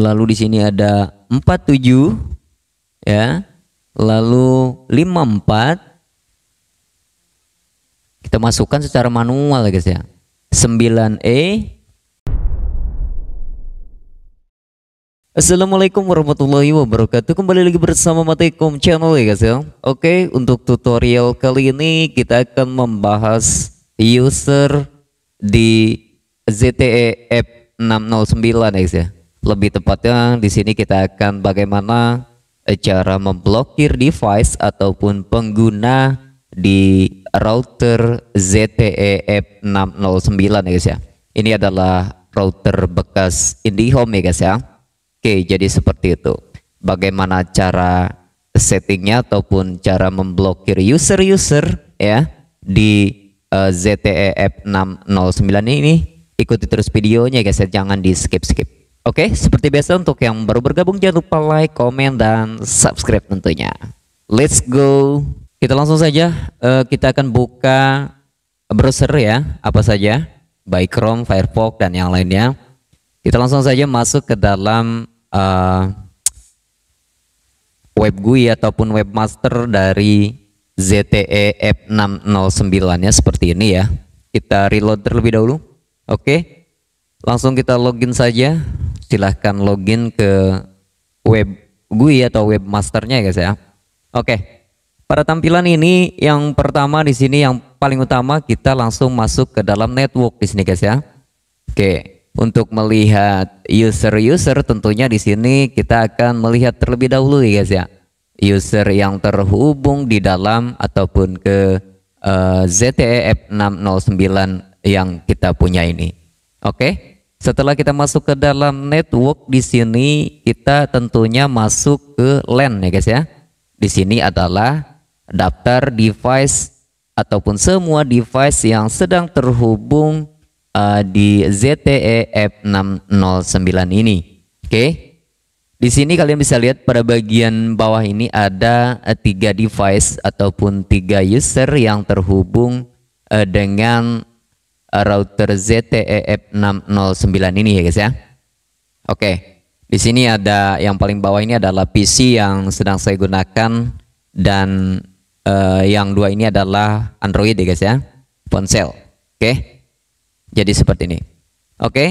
Lalu di sini ada 47 ya. Lalu 54 kita masukkan secara manual ya, guys ya. 9E Assalamualaikum warahmatullahi wabarakatuh Kembali lagi bersama Matekom Channel ya guys ya Oke untuk tutorial kali ini kita akan membahas user di ZTE F609 ya guys ya lebih tepatnya di sini kita akan bagaimana eh, cara memblokir device ataupun pengguna di router ZTE-F609 ya guys ya. Ini adalah router bekas IndiHome ya guys ya. Oke, jadi seperti itu. Bagaimana cara settingnya ataupun cara memblokir user-user ya di uh, ZTE F609 ini ikuti terus videonya guys ya jangan di skip-skip Oke, seperti biasa untuk yang baru bergabung jangan lupa like, komen, dan subscribe tentunya. Let's go. Kita langsung saja, uh, kita akan buka browser ya, apa saja, baik Chrome, Firefox, dan yang lainnya. Kita langsung saja masuk ke dalam uh, web GUI ataupun webmaster dari ZTE F609 ya, seperti ini ya. Kita reload terlebih dahulu. Oke, langsung kita login saja silahkan login ke web GUI atau webmasternya ya guys ya. Oke. Pada tampilan ini yang pertama di sini yang paling utama kita langsung masuk ke dalam network di sini guys ya. Oke. Untuk melihat user-user tentunya di sini kita akan melihat terlebih dahulu ya guys ya. User yang terhubung di dalam ataupun ke uh, ZTE F609 yang kita punya ini. Oke. Okay. Setelah kita masuk ke dalam network di sini kita tentunya masuk ke LAN ya guys ya. Di sini adalah daftar device ataupun semua device yang sedang terhubung uh, di ZTE F609 ini. Oke. Di sini kalian bisa lihat pada bagian bawah ini ada eh, tiga device ataupun tiga user yang terhubung eh, dengan Eh, router ZTE f 609 ini ya guys ya. Oke, di sini ada yang paling bawah ini adalah PC yang sedang saya gunakan dan uh, yang dua ini adalah Android ya guys ya, ponsel. Oke, jadi seperti ini. Oke,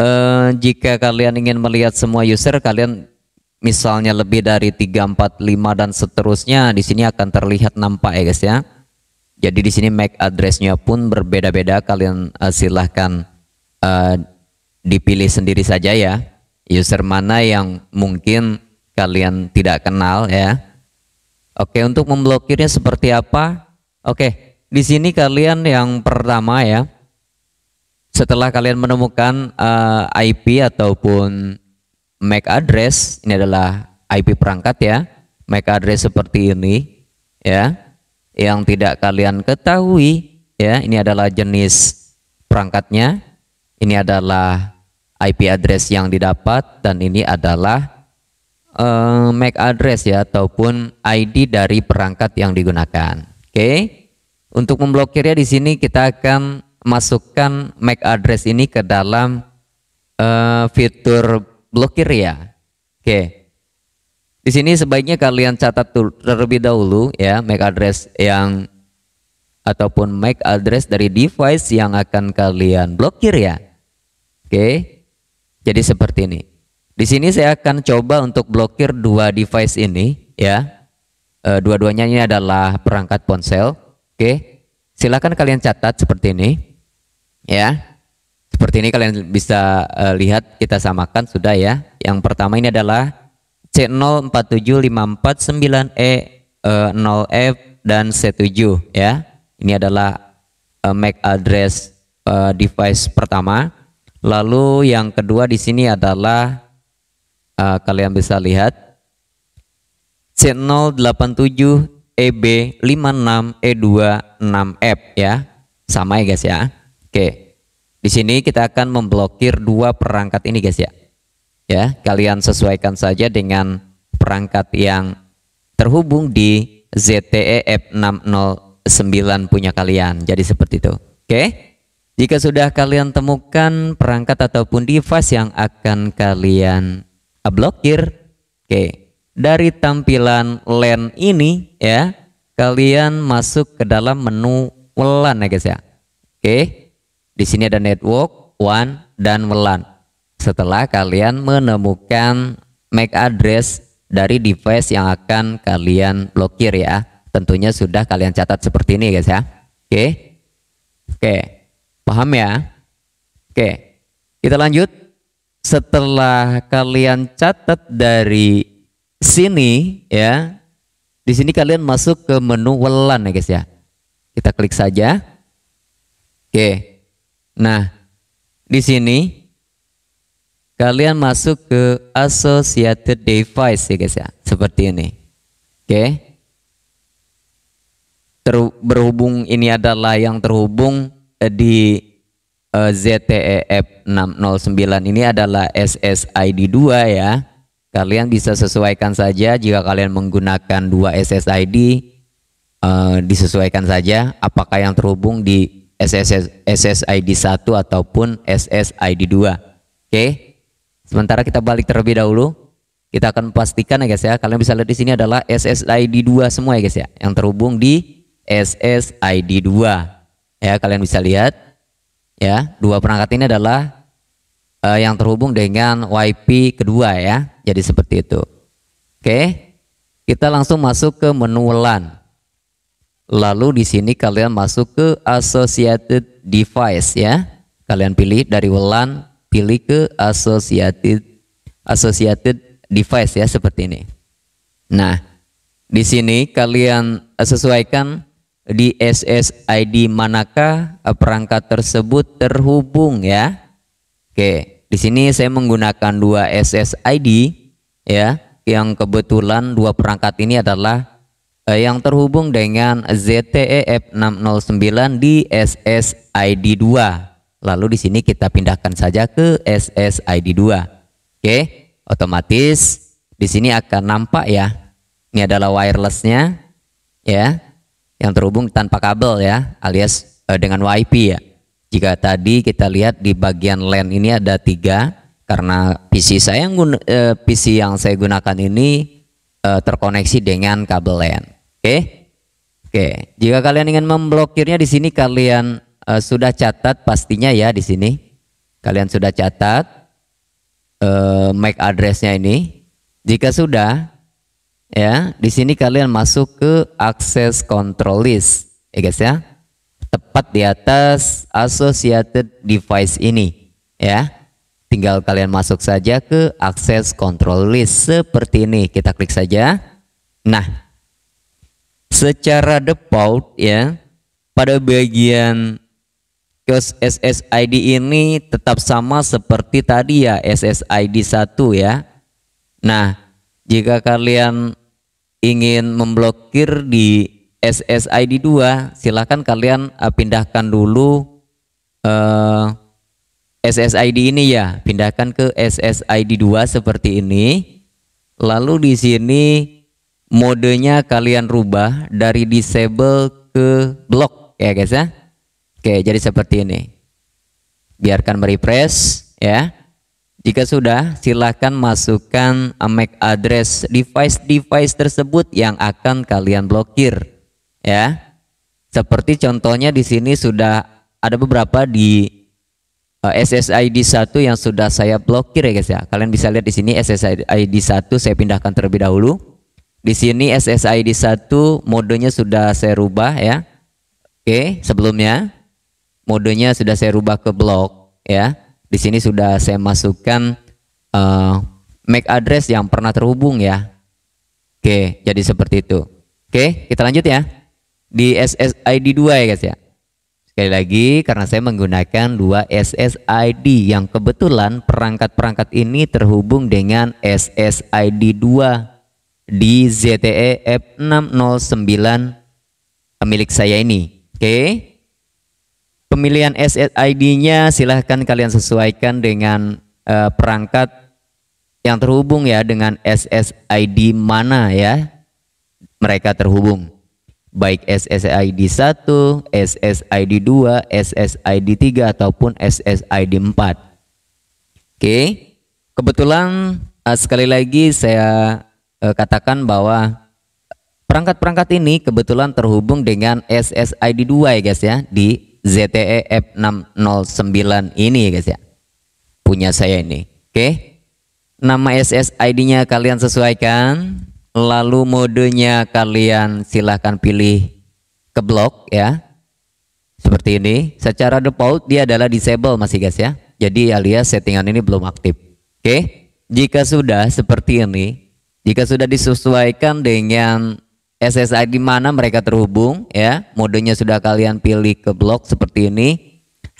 uh, jika kalian ingin melihat semua user kalian misalnya lebih dari 345 dan seterusnya di sini akan terlihat nampak ya guys ya. Jadi di sini MAC address-nya pun berbeda-beda. Kalian uh, silahkan uh, dipilih sendiri saja ya. User mana yang mungkin kalian tidak kenal ya. Oke, untuk memblokirnya seperti apa? Oke, di sini kalian yang pertama ya. Setelah kalian menemukan uh, eh, IP ataupun MAC address, ini adalah IP perangkat ya. MAC address seperti ini ya yang tidak kalian ketahui ya ini adalah jenis perangkatnya ini adalah IP address yang didapat dan ini adalah uh, eh, MAC address ya ataupun ID dari perangkat yang digunakan oke okay? untuk memblokirnya di sini kita akan masukkan MAC address ini ke dalam uh, fitur blokir ya oke okay. Di sini sebaiknya kalian catat terlebih dahulu ya MAC address yang ataupun MAC address dari device yang akan kalian blokir ya. Oke. Jadi seperti ini. Di sini saya akan coba untuk blokir dua device ini ya. E, dua-duanya ini adalah perangkat ponsel. Oke. Silakan kalian catat seperti ini. Ya. Seperti ini kalian bisa e, lihat kita samakan sudah ya. Yang pertama ini adalah C047549E0F e, eh, dan C7 ya. Ini adalah eh, MAC address eh, device pertama. Lalu yang kedua di sini adalah uh, kalian bisa lihat C087EB56E26F e e ya. Sama ya guys ya. Oke. Di sini kita akan memblokir dua perangkat ini guys ya ya kalian sesuaikan saja dengan perangkat yang terhubung di ZTE F609 punya kalian jadi seperti itu oke jika sudah kalian temukan perangkat ataupun device yang akan kalian blokir oke dari tampilan LAN ini ya kalian masuk ke dalam menu WLAN ya guys ya oke di sini ada network WAN dan WLAN setelah kalian menemukan MAC address dari device yang akan kalian blokir ya. Tentunya sudah kalian catat seperti ini guys ya. Oke. Oke. Paham ya? Oke. Kita lanjut. Setelah kalian catat dari sini ya. Di sini kalian masuk ke menu welan ya guys ya. Kita klik saja. Oke. Nah, di sini kalian masuk ke associated device ya guys ya seperti ini oke okay. berhubung ini adalah yang terhubung eh, di uh, ZTEF 609 ini adalah SSID 2 ya kalian bisa sesuaikan saja jika kalian menggunakan dua SSID uh, eh, disesuaikan saja apakah yang terhubung di SSS, SSID 1 ataupun SSID 2 oke okay? Sementara kita balik terlebih dahulu. Kita akan pastikan ya guys ya. Kalian bisa lihat di sini adalah SSID 2 semua ya guys ya. Yang terhubung di SSID 2. Ya, kalian bisa lihat ya, dua perangkat ini adalah uh, yang terhubung dengan WiFi kedua ya. Jadi seperti itu. Oke. Kita langsung masuk ke menu LAN. Lalu di sini kalian masuk ke associated device ya. Kalian pilih dari WLAN pilih ke associated associated device ya seperti ini. Nah, di sini kalian eh, sesuaikan di SSID manakah eh, perangkat tersebut terhubung ya. Oke, di sini saya menggunakan dua SSID ya, yang kebetulan dua perangkat ini adalah eh, yang terhubung dengan ZTE F609 di SSID 2 Lalu di sini kita pindahkan saja ke SSID 2. Oke, otomatis di sini akan nampak ya. Ini adalah wirelessnya ya, yang terhubung tanpa kabel ya, alias eh, dengan WiFi ya. Jika tadi kita lihat di bagian LAN ini ada tiga, karena PC saya yang guna, eh, PC yang saya gunakan ini eh, terkoneksi dengan kabel LAN. Oke, oke. Jika kalian ingin memblokirnya di sini kalian uh, sudah catat pastinya ya di sini. Kalian sudah catat uh, eh, MAC addressnya ini. Jika sudah, ya di sini kalian masuk ke akses control list, ya guys ya. Tepat di atas associated device ini, ya. Tinggal kalian masuk saja ke akses control list seperti ini. Kita klik saja. Nah, secara default ya pada bagian kios SSID ini tetap sama seperti tadi ya SSID 1 ya. Nah, jika kalian ingin memblokir di SSID 2, silakan kalian eh, pindahkan dulu eh, SSID ini ya, pindahkan ke SSID 2 seperti ini. Lalu di sini modenya kalian rubah dari disable ke block ya guys ya. Oke, jadi seperti ini. Biarkan merefresh ya. Jika sudah, silahkan masukkan MAC address device-device tersebut yang akan kalian blokir. Ya. Seperti contohnya di sini sudah ada beberapa di eh, SSID 1 yang sudah saya blokir ya guys ya. Kalian bisa lihat di sini SSID 1 saya pindahkan terlebih dahulu. Di sini SSID 1 modenya sudah saya rubah ya. Oke, sebelumnya modenya sudah saya rubah ke blog ya. Di sini sudah saya masukkan uh, eh, MAC address yang pernah terhubung ya. Oke, jadi seperti itu. Oke, kita lanjut ya. Di SSID 2 ya guys ya. Sekali lagi karena saya menggunakan dua SSID yang kebetulan perangkat-perangkat ini terhubung dengan SSID 2 di ZTE F609 milik saya ini. Oke. Pemilihan SSID-nya silahkan kalian sesuaikan dengan uh, perangkat yang terhubung ya dengan SSID mana ya mereka terhubung. Baik SSID 1, SSID 2, SSID 3 ataupun SSID 4. Oke. Kebetulan uh, sekali lagi saya uh, katakan bahwa perangkat-perangkat ini kebetulan terhubung dengan SSID 2 ya guys ya di ZTE F609 ini ya guys ya. Punya saya ini. Oke. Okay? Nama SSID-nya kalian sesuaikan, lalu modenya kalian silahkan pilih ke blok ya. Seperti ini. Secara default dia adalah disable masih guys ya. Jadi alias settingan ini belum aktif. Oke. Okay? Jika sudah seperti ini, jika sudah disesuaikan dengan SSI di mana mereka terhubung ya. Modenya sudah kalian pilih ke blog seperti ini.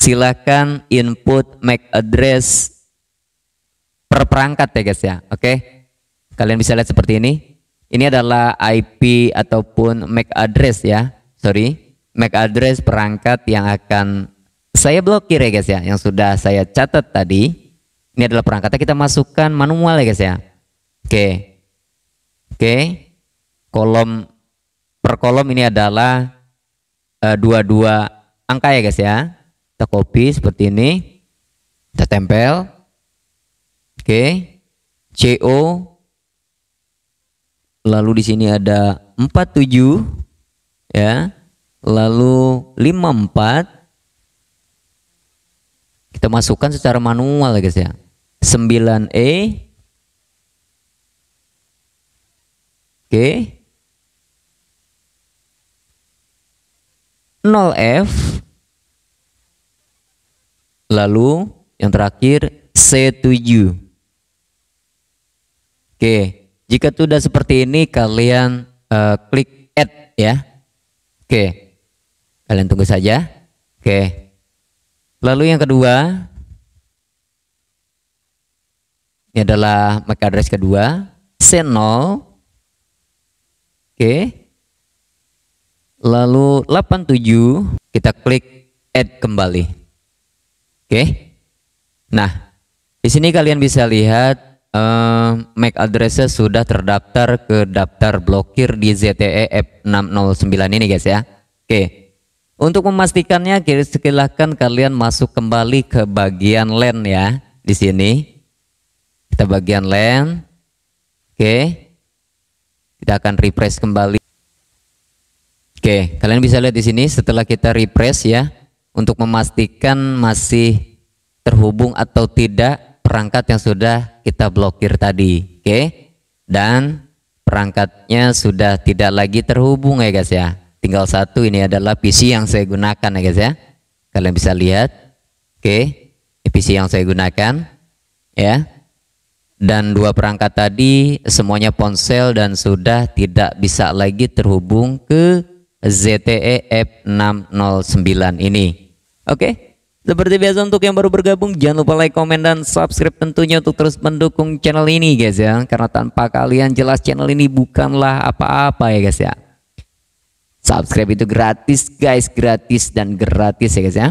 silahkan input MAC address per perangkat ya guys ya. Oke. Kalian bisa lihat seperti ini. Ini adalah IP ataupun MAC address ya. Sorry, MAC address perangkat yang akan saya blokir ya guys ya yang sudah saya catat tadi ini adalah perangkatnya kita masukkan manual ya guys ya oke oke kolom per kolom ini adalah uh, dua-dua angka ya guys ya. Kita copy seperti ini. Kita tempel. Oke. Okay. CO lalu di sini ada 47 ya. Lalu 54 kita masukkan secara manual ya guys ya. 9E Oke. Okay. 0F lalu yang terakhir C7 oke jika sudah seperti ini kalian uh, klik add ya oke kalian tunggu saja oke lalu yang kedua ini adalah MAC address kedua C0 oke lalu 87 kita klik add kembali. Oke. Okay. Nah, di sini kalian bisa lihat uh, eh, MAC address sudah terdaftar ke daftar blokir di ZTE F609 ini guys ya. Oke. Okay. Untuk memastikannya silahkan kalian masuk kembali ke bagian LAN ya di sini. Kita bagian LAN. Oke. Kita akan refresh kembali. Oke, kalian bisa lihat di sini setelah kita refresh ya untuk memastikan masih terhubung atau tidak perangkat yang sudah kita blokir tadi. Oke. Dan perangkatnya sudah tidak lagi terhubung ya guys ya. Tinggal satu ini adalah PC yang saya gunakan ya guys ya. Kalian bisa lihat. Oke. Ini PC yang saya gunakan ya. Dan dua perangkat tadi semuanya ponsel dan sudah tidak bisa lagi terhubung ke ZTE F609 ini. Oke, seperti biasa untuk yang baru bergabung jangan lupa like, komen, dan subscribe tentunya untuk terus mendukung channel ini guys ya. Karena tanpa kalian jelas channel ini bukanlah apa-apa ya guys ya. Subscribe itu gratis guys, gratis dan gratis ya guys ya.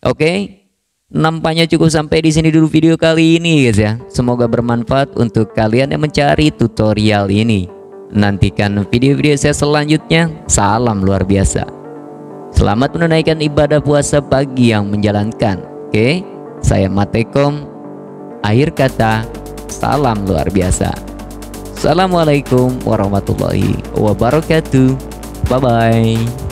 Oke, nampaknya cukup sampai di sini dulu video kali ini guys ya. Semoga bermanfaat untuk kalian yang mencari tutorial ini. Nantikan video-video saya selanjutnya. Salam luar biasa. Selamat menunaikan ibadah puasa pagi yang menjalankan. Oke, saya Matekom. Akhir kata, salam luar biasa. Assalamualaikum warahmatullahi wabarakatuh. Bye-bye.